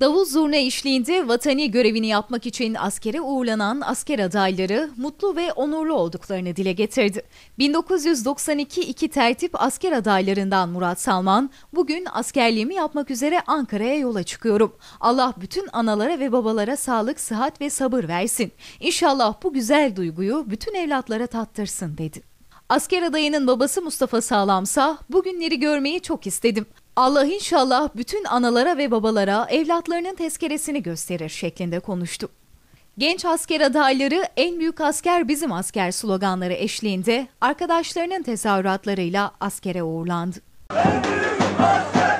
Davul zurna işliğinde vatani görevini yapmak için askere uğurlanan asker adayları mutlu ve onurlu olduklarını dile getirdi. 1992 iki tertip asker adaylarından Murat Salman, bugün askerliğimi yapmak üzere Ankara'ya yola çıkıyorum. Allah bütün analara ve babalara sağlık, sıhhat ve sabır versin. İnşallah bu güzel duyguyu bütün evlatlara tattırsın dedi. Asker adayının babası Mustafa Sağlamsa bugünleri görmeyi çok istedim. Allah inşallah bütün analara ve babalara evlatlarının tezkeresini gösterir şeklinde konuştu. Genç asker adayları en büyük asker bizim asker sloganları eşliğinde arkadaşlarının tezahüratlarıyla askere uğurlandı. En büyük asker!